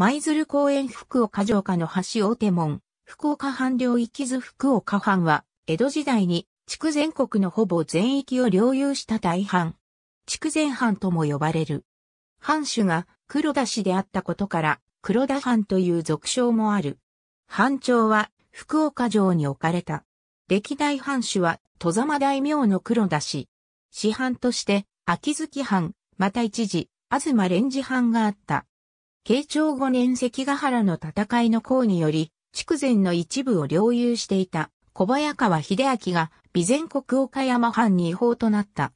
舞鶴公園福岡城下の橋大手門、福岡藩領域図福岡藩は、江戸時代に地区全国のほぼ全域を領有した大藩。地区藩とも呼ばれる。藩主が黒田氏であったことから、黒田藩という俗称もある。藩長は福岡城に置かれた。歴代藩主は、戸様大名の黒田氏。市藩として、秋月藩、また一時、東連治藩があった。慶長5年関ヶ原の戦いの功により、筑前の一部を領有していた小早川秀明が備前国岡山藩に違法となった。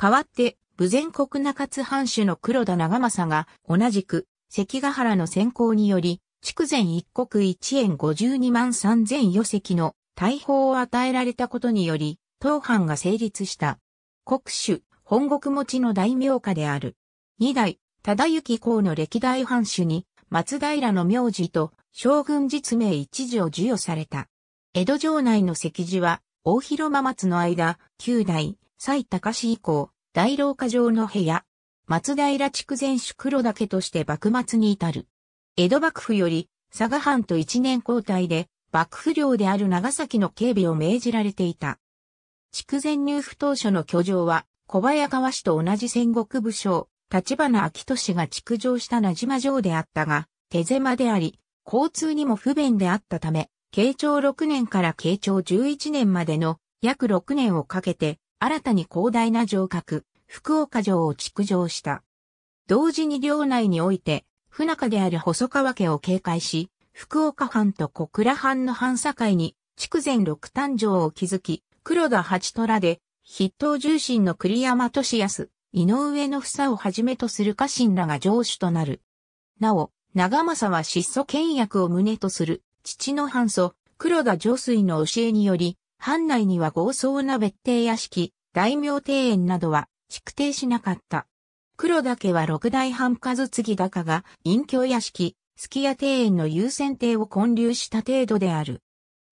代わって、武前国中津藩主の黒田長政が同じく関ヶ原の先行により、筑前一国一円52万3000余石の大砲を与えられたことにより、当藩が成立した。国主、本国持ちの大名家である。二代、忠行公の歴代藩主に、松平の名字と将軍実名一字を授与された。江戸城内の石寺は、大広間松の間、旧代、埼高市以降、大廊下城の部屋、松平筑前主黒岳として幕末に至る。江戸幕府より、佐賀藩と一年交代で、幕府領である長崎の警備を命じられていた。筑前入府当初の居城は、小早川氏と同じ戦国武将、立花明俊が築城した名島城であったが、手狭であり、交通にも不便であったため、慶長6年から慶長11年までの約6年をかけて、新たに広大な城郭、福岡城を築城した。同時に領内において、不仲である細川家を警戒し、福岡藩と小倉藩の藩境に、筑前六丹城を築き、黒田八虎で、筆頭重臣の栗山俊康、井上の房をはじめとする家臣らが城主となる。なお、長政は質素倹約を旨とする、父の藩祖、黒田上水の教えにより、藩内には豪壮な別邸屋敷、大名庭園などは、築堤しなかった。黒田家は六代藩数継ぎ高が、隠居屋敷、月屋庭園の優先邸を建立した程度である。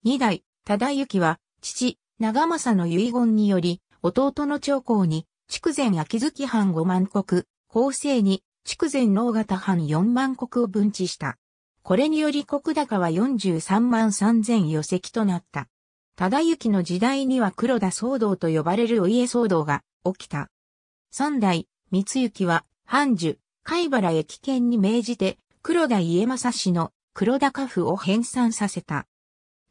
二代、忠行は、父、長政の遺言により、弟の長公に、筑前秋月藩5万国、後世に、筑前農型藩4万国を分置した。これにより国高は43万3000余席となった。忠行の時代には黒田騒動と呼ばれるお家騒動が起きた。三代、三行は、藩主、貝原駅県に命じて、黒田家政氏の黒田家父を編纂させた。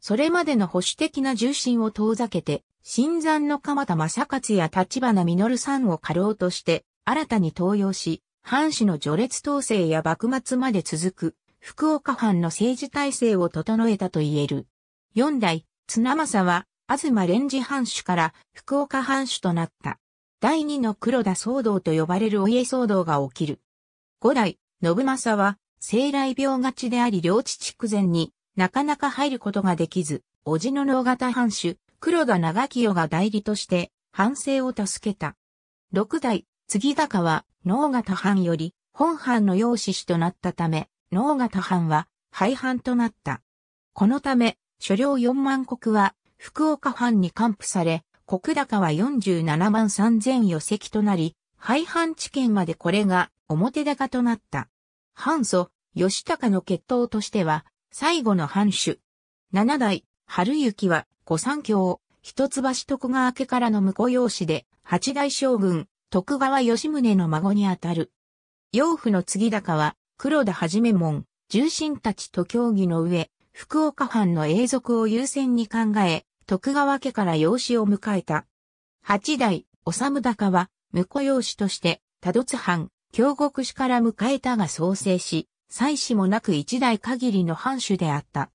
それまでの保守的な重心を遠ざけて、新山の鎌田正勝や立花実さんを過労として、新たに登用し、藩主の序列統制や幕末まで続く、福岡藩の政治体制を整えたと言える。四代、綱政は、東連次藩主から福岡藩主となった。第二の黒田騒動と呼ばれるお家騒動が起きる。五代、信政は、生来病がちであり領地筑前になかなか入ることができず、叔父の能型藩主、黒田長清が代理として、藩政を助けた。六代、継高は、直方藩より、本藩の養子氏となったため、直方藩は、廃藩となった。このため、所領四万国は、福岡藩に還付され、国高は四十七万三千余石となり、廃藩置県までこれが、表高となった。藩祖、吉高の血統としては、最後の藩主。七代、春雪は、御三卿、一橋徳川家からの婿養子で、八代将軍、徳川吉宗の孫にあたる。養父の継高は、黒田はじめ門、重臣たちと協議の上、福岡藩の永続を優先に考え、徳川家から養子を迎えた。八代、治高は、婿養子として、多度津藩、京国市から迎えたが創生し、妻子もなく一代限りの藩主であった。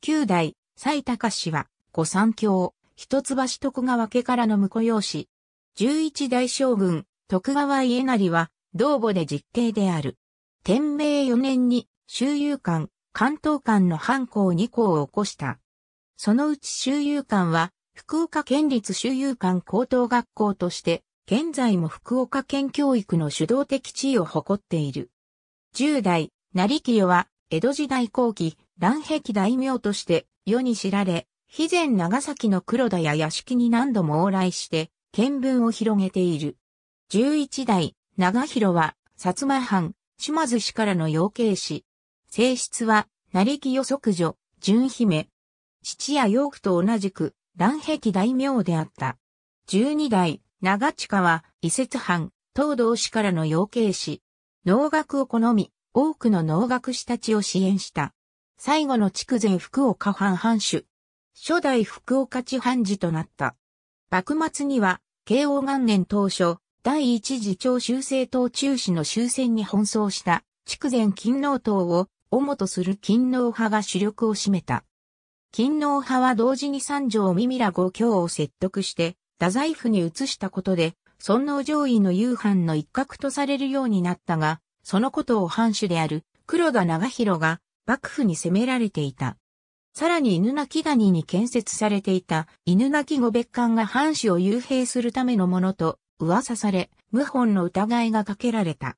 九代、斎高氏は、御三教、一橋徳川家からの婿養子。十一大将軍、徳川家成は、同母で実刑である。天明四年に、周遊館、関東館の犯行二校を起こした。そのうち周遊館は、福岡県立周遊館高等学校として、現在も福岡県教育の主導的地位を誇っている。十代、成清は、江戸時代後期、乱壁大名として世に知られ、肥前長崎の黒田や屋敷に何度も往来して、見聞を広げている。十一代、長広は、薩摩藩、島津氏からの養鶏師。性質は、成木予測女、純姫。父や養父と同じく、乱壁大名であった。十二代、長近は、伊節藩、東道氏からの養鶏師。農学を好み、多くの農学士たちを支援した。最後の筑前福岡藩藩主、初代福岡地判事となった。幕末には、慶応元年当初、第一次長修正党中止の終戦に奔走した、筑前勤王党を、主とする勤王派が主力を占めた。勤王派は同時に三条三ら五教を説得して、太宰府に移したことで、尊王上位の夕飯の一角とされるようになったが、そのことを藩主である黒田長広が幕府に攻められていた。さらに犬鳴谷に建設されていた犬鳴御別館が藩主を幽閉するためのものと噂され、謀反の疑いがかけられた。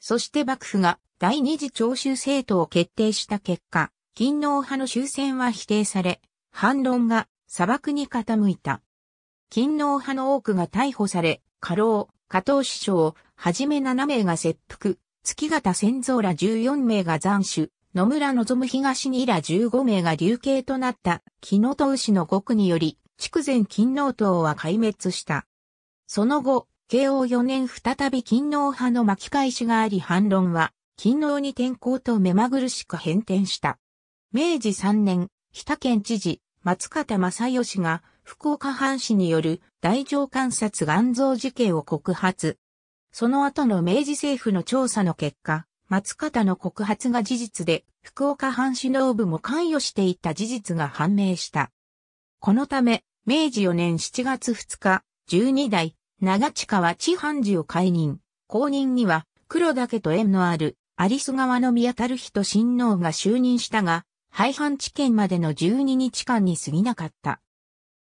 そして幕府が第二次長州政党を決定した結果、勤皇派の終戦は否定され、反論が砂漠に傾いた。勤皇派の多くが逮捕され、過労、加藤首相、はじめ7名が切腹、月形先蔵ら14名が斬首、野村望東に以来15名が流刑となった、木の戸氏の誤により、筑前勤納党は壊滅した。その後、慶応4年再び勤納派の巻き返しがあり反論は、勤王に転向と目まぐるしく変転した。明治3年、日田県知事、松方正義が、福岡藩士による大乗観察岩造事件を告発。その後の明治政府の調査の結果、松方の告発が事実で、福岡藩士農部も関与していた事実が判明した。このため、明治4年7月2日、12代、長地は地藩寺を解任。後任には、黒岳と縁のある、有栖川の宮る人親王が就任したが、廃藩置県までの12日間に過ぎなかった。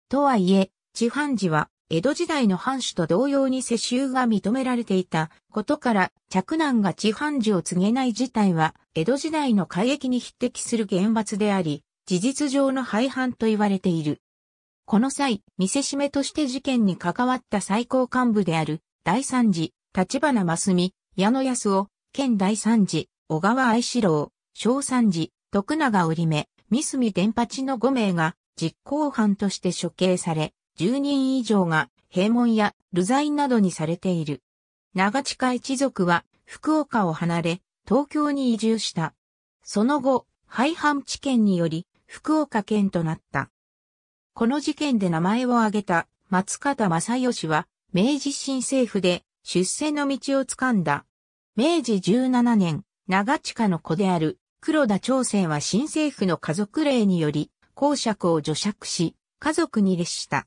とはいえ、地藩寺は江戸時代の藩主と同様に世襲が認められていたことから、嫡男が地藩主を告げない事態は、江戸時代の改易に匹敵する厳罰であり、事実上の廃藩と言われている。この際、見せしめとして事件に関わった最高幹部である、第三次、立花正美、矢野康夫、県第三次、小川愛四郎、小三次、徳永織目、三隅伝八の5名が、実行犯として処刑され、10人以上が閉門や流罪などにされている。長地下一族は福岡を離れ東京に移住した。その後、廃藩置県により福岡県となった。この事件で名前を挙げた松方正義は明治新政府で出世の道をつかんだ。明治17年、長地下の子である黒田朝鮮は新政府の家族令により公爵を除爵し、家族に列した。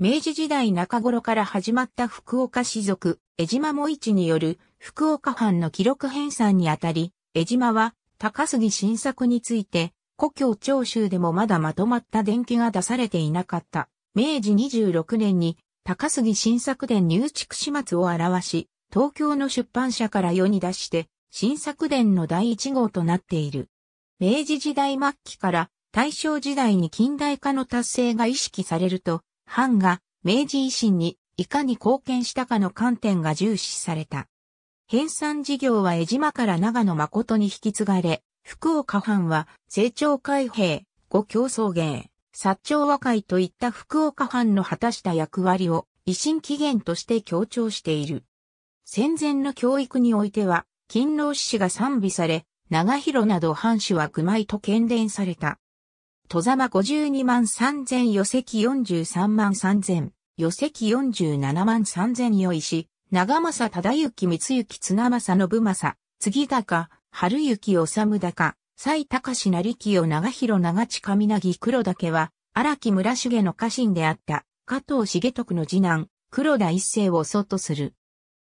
明治時代中頃から始まった福岡氏族、江島茂一による福岡藩の記録編纂にあたり、江島は高杉晋作について、故郷長州でもまだまとまった伝記が出されていなかった。明治26年に高杉晋作伝入築始末を表し、東京の出版社から世に出して、新作伝の第一号となっている。明治時代末期から大正時代に近代化の達成が意識されると、藩が明治維新にいかに貢献したかの観点が重視された。編纂事業は江島から長野誠に引き継がれ、福岡藩は成長開閉、五競争芸、薩長和解といった福岡藩の果たした役割を維新起源として強調している。戦前の教育においては、勤労志士が賛美され、長広など藩主は熊井と喧伝された。戸様52万3千、0 0余石43万3千、0 0余石47万3千、0余石、長政忠行光行綱政信政、次高、春行治高、西高り成清長広長地上凪黒岳は、荒木村重の家臣であった、加藤重徳の次男、黒田一世を祖とする。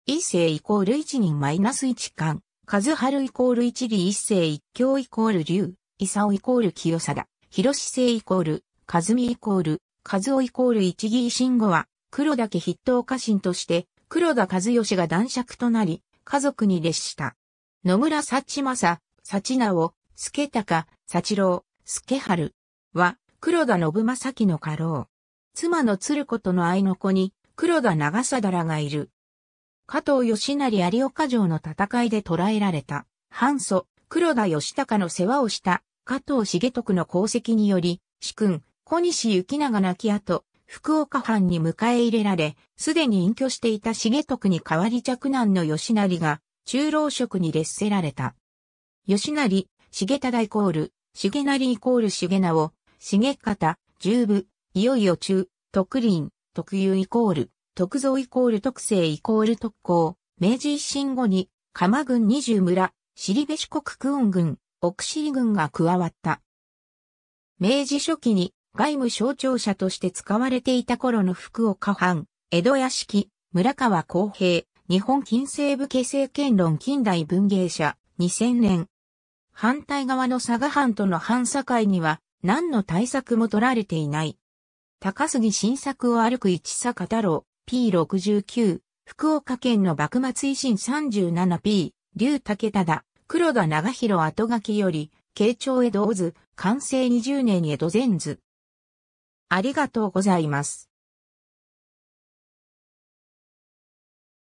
一世イコール一人マイナス一巻、和春イコール一里一世一教イコール竜、伊佐イコール清貞。広瀬イコール、和美イコール、和夫イコール一義慎吾は、黒田家筆頭家臣として、黒田和義が男爵となり、家族に列した。野村幸政、幸直、助高、幸郎、助春は、黒田信正樹の家老。妻の鶴子との愛の子に、黒田長貞がいる。加藤義成有岡城の戦いで捕らえられた、半祖、黒田義高の世話をした加藤重徳の功績により、主君、小西行長亡き後、福岡藩に迎え入れられ、すでに隠居していた重徳に代わり嫡男の吉成が、中老職に劣せられた。吉成、重忠イコール、重成イコール重直、重方、十部、いよいよ中、徳林、徳有イコール、徳造イコール徳政イコール特攻、明治維新後に、鎌軍二十村、尻部四国空軍、奥尻軍が加わった。明治初期に外務省庁舎として使われていた頃の福岡藩、江戸屋敷、村川公平、日本近世部家政権論近代文芸社、2000年。反対側の佐賀藩との反境には何の対策も取られていない。高杉新作を歩く一坂太郎、P69、福岡県の幕末維新 37P、竜武忠、黒田長広後書きより、慶長江戸図、完成20年江戸前図。ありがとうございます。